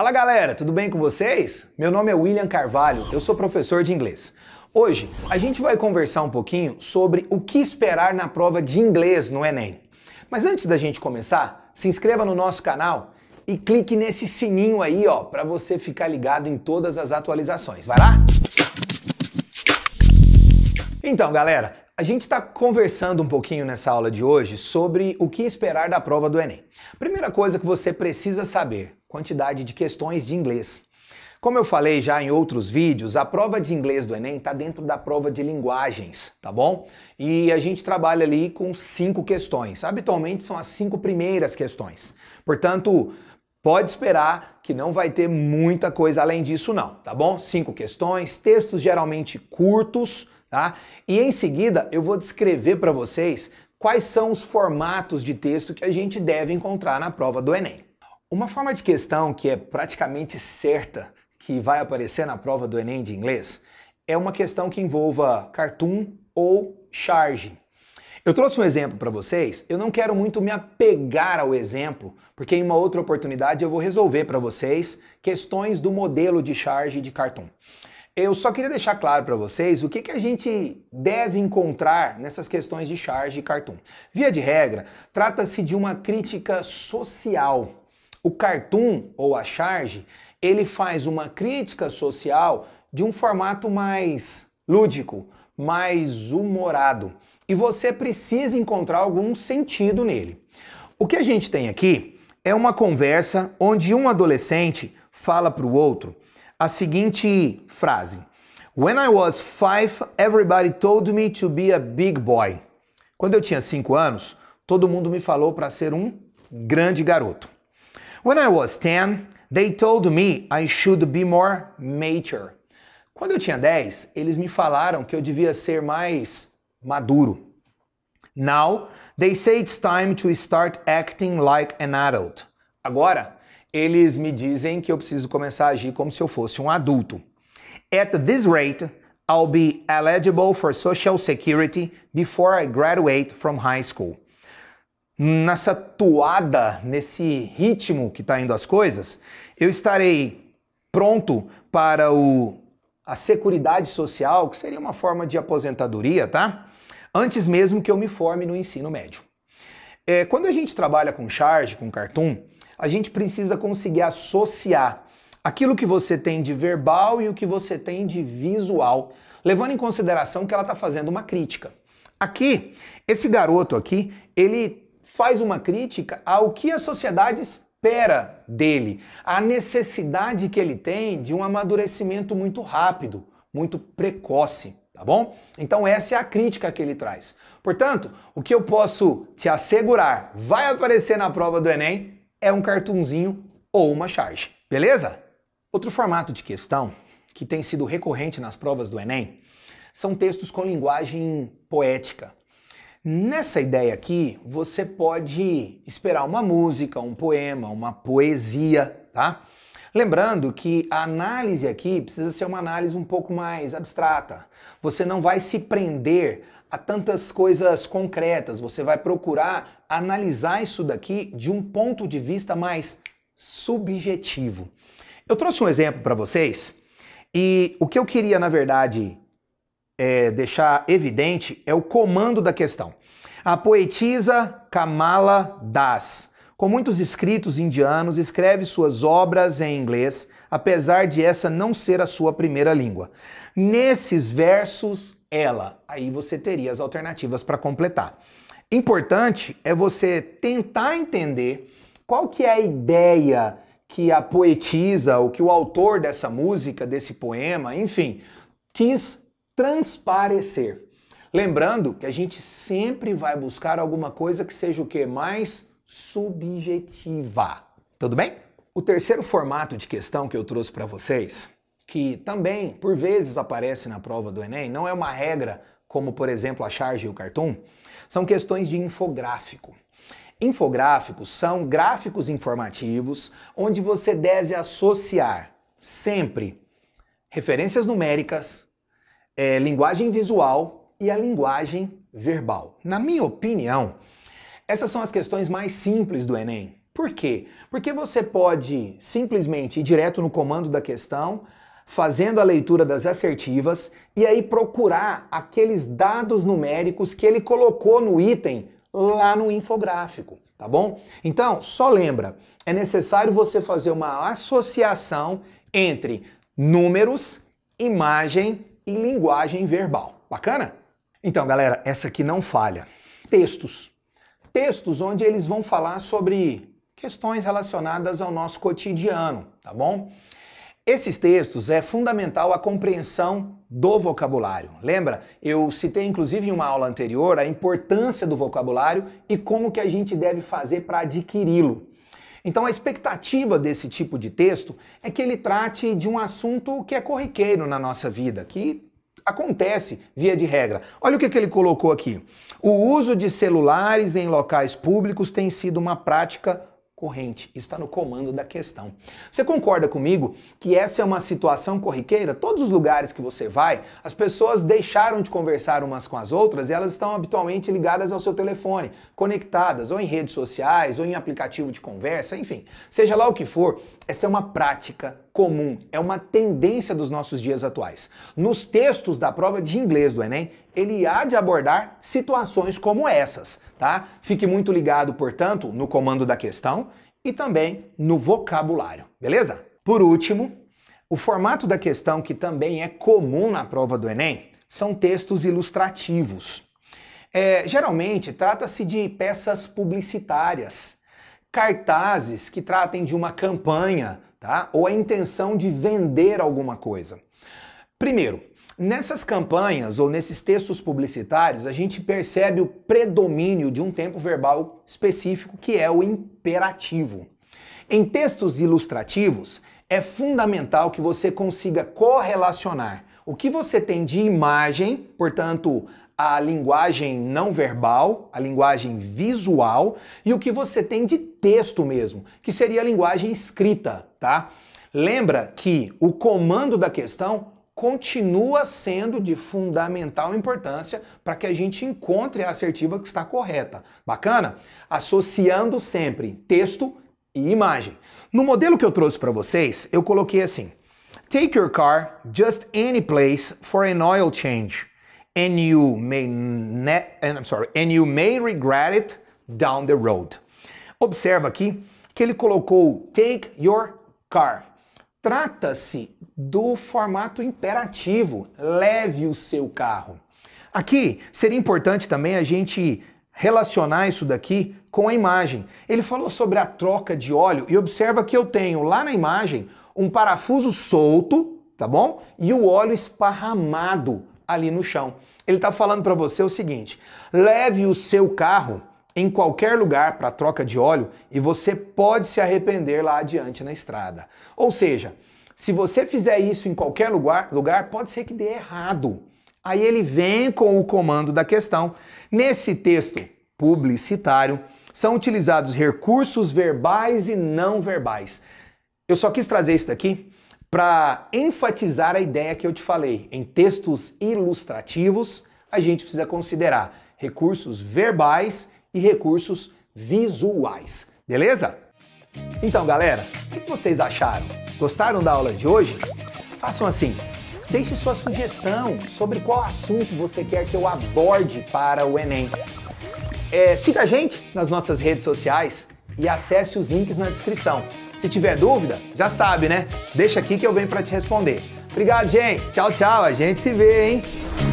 Fala galera, tudo bem com vocês? Meu nome é William Carvalho, eu sou professor de inglês. Hoje a gente vai conversar um pouquinho sobre o que esperar na prova de inglês no Enem. Mas antes da gente começar, se inscreva no nosso canal e clique nesse sininho aí, ó, para você ficar ligado em todas as atualizações. Vai lá? Então, galera, a gente está conversando um pouquinho nessa aula de hoje sobre o que esperar da prova do Enem. Primeira coisa que você precisa saber: quantidade de questões de inglês. Como eu falei já em outros vídeos, a prova de inglês do Enem está dentro da prova de linguagens, tá bom? E a gente trabalha ali com cinco questões. Habitualmente são as cinco primeiras questões. Portanto, Pode esperar que não vai ter muita coisa além disso, não, tá bom? Cinco questões, textos geralmente curtos, Tá? E em seguida eu vou descrever para vocês quais são os formatos de texto que a gente deve encontrar na prova do Enem. Uma forma de questão que é praticamente certa que vai aparecer na prova do Enem de inglês é uma questão que envolva cartoon ou charge. Eu trouxe um exemplo para vocês, eu não quero muito me apegar ao exemplo, porque em uma outra oportunidade eu vou resolver para vocês questões do modelo de charge de cartoon. Eu só queria deixar claro para vocês o que, que a gente deve encontrar nessas questões de charge e cartoon. Via de regra, trata-se de uma crítica social. O cartoon ou a charge, ele faz uma crítica social de um formato mais lúdico, mais humorado. E você precisa encontrar algum sentido nele. O que a gente tem aqui é uma conversa onde um adolescente fala para o outro a seguinte frase: When I was five, everybody told me to be a big boy. Quando eu tinha cinco anos, todo mundo me falou para ser um grande garoto. When I was ten, they told me I should be more mature. Quando eu tinha dez, eles me falaram que eu devia ser mais maduro. Now, they say it's time to start acting like an adult. Agora, eles me dizem que eu preciso começar a agir como se eu fosse um adulto. At this rate, I'll be eligible for Social Security before I graduate from high school. Nessa toada, nesse ritmo que está indo as coisas, eu estarei pronto para o, a Seguridade Social, que seria uma forma de aposentadoria, tá? Antes mesmo que eu me forme no ensino médio. É, quando a gente trabalha com charge, com cartoon, a gente precisa conseguir associar aquilo que você tem de verbal e o que você tem de visual, levando em consideração que ela está fazendo uma crítica. Aqui, esse garoto aqui, ele faz uma crítica ao que a sociedade espera dele, à necessidade que ele tem de um amadurecimento muito rápido, muito precoce, tá bom? Então essa é a crítica que ele traz. Portanto, o que eu posso te assegurar vai aparecer na prova do Enem é um cartunzinho ou uma charge, beleza? Outro formato de questão que tem sido recorrente nas provas do Enem são textos com linguagem poética. Nessa ideia aqui, você pode esperar uma música, um poema, uma poesia, tá? Lembrando que a análise aqui precisa ser uma análise um pouco mais abstrata. Você não vai se prender a tantas coisas concretas. Você vai procurar analisar isso daqui de um ponto de vista mais subjetivo. Eu trouxe um exemplo para vocês e o que eu queria, na verdade, é, deixar evidente é o comando da questão. A poetisa Kamala Das com muitos escritos indianos, escreve suas obras em inglês, apesar de essa não ser a sua primeira língua. Nesses versos, ela. Aí você teria as alternativas para completar. Importante é você tentar entender qual que é a ideia que a poetisa, ou que o autor dessa música, desse poema, enfim, quis transparecer. Lembrando que a gente sempre vai buscar alguma coisa que seja o que mais subjetiva. Tudo bem? O terceiro formato de questão que eu trouxe para vocês, que também por vezes aparece na prova do Enem, não é uma regra como por exemplo a charge e o cartoon, são questões de infográfico. Infográficos são gráficos informativos onde você deve associar sempre referências numéricas, é, linguagem visual e a linguagem verbal. Na minha opinião, essas são as questões mais simples do Enem. Por quê? Porque você pode simplesmente ir direto no comando da questão, fazendo a leitura das assertivas e aí procurar aqueles dados numéricos que ele colocou no item lá no infográfico, tá bom? Então, só lembra, é necessário você fazer uma associação entre números, imagem e linguagem verbal. Bacana? Então, galera, essa aqui não falha. Textos textos onde eles vão falar sobre questões relacionadas ao nosso cotidiano, tá bom? Esses textos é fundamental a compreensão do vocabulário. Lembra? Eu citei inclusive em uma aula anterior a importância do vocabulário e como que a gente deve fazer para adquiri-lo. Então a expectativa desse tipo de texto é que ele trate de um assunto que é corriqueiro na nossa vida, que acontece via de regra. Olha o que, que, ele colocou aqui. O uso de celulares em locais públicos tem sido uma prática corrente, está no comando da questão. Você concorda comigo que essa é uma situação corriqueira? Todos os lugares que você vai, as pessoas deixaram de conversar umas com as outras e elas estão habitualmente ligadas ao seu telefone, conectadas ou em redes sociais, ou em aplicativo de conversa, enfim. Seja lá o que for, essa é uma prática comum, é uma tendência dos nossos dias atuais. Nos textos da prova de inglês do Enem, ele há de abordar situações como essas, tá? Fique muito ligado, portanto, no comando da questão e também no vocabulário, beleza? Por último, o formato da questão que também é comum na prova do Enem são textos ilustrativos. É, geralmente trata-se de peças publicitárias, cartazes que tratem de uma campanha tá? Ou a intenção de vender alguma coisa. Primeiro, nessas campanhas ou nesses textos publicitários, a gente percebe o predomínio de um tempo verbal específico que é o imperativo. Em textos ilustrativos, é fundamental que você consiga correlacionar o que você tem de imagem, portanto, a linguagem não verbal, a linguagem visual e o que você tem de texto mesmo, que seria a linguagem escrita, tá? Lembra que o comando da questão continua sendo de fundamental importância para que a gente encontre a assertiva que está correta. Bacana? Associando sempre texto e imagem. No modelo que eu trouxe para vocês, eu coloquei assim: Take your car just any place for an oil change and you may and I'm sorry, and you may regret it down the road. Observa aqui que ele colocou take your car. Trata-se do formato imperativo, leve o seu carro. Aqui seria importante também a gente relacionar isso daqui com a imagem. Ele falou sobre a troca de óleo e observa que eu tenho lá na imagem um parafuso solto, tá bom? E o óleo esparramado ali no chão. Ele está falando para você o seguinte: leve o seu carro em qualquer lugar para troca de óleo e você pode se arrepender lá adiante na estrada. Ou seja, se você fizer isso em qualquer lugar, lugar pode ser que dê errado. Aí ele vem com o comando da questão. Nesse texto publicitário, são utilizados recursos verbais e não verbais. Eu só quis trazer isso daqui para enfatizar a ideia que eu te falei, em textos ilustrativos, a gente precisa considerar recursos verbais e recursos visuais, beleza? Então, galera, o que vocês acharam? Gostaram da aula de hoje? Façam assim: deixe sua sugestão sobre qual assunto você quer que eu aborde para o Enem. É, siga a gente nas nossas redes sociais e acesse os links na descrição. Se tiver dúvida, já sabe, né? Deixa aqui que eu venho para te responder. Obrigado, gente. Tchau, tchau. A gente se vê, hein?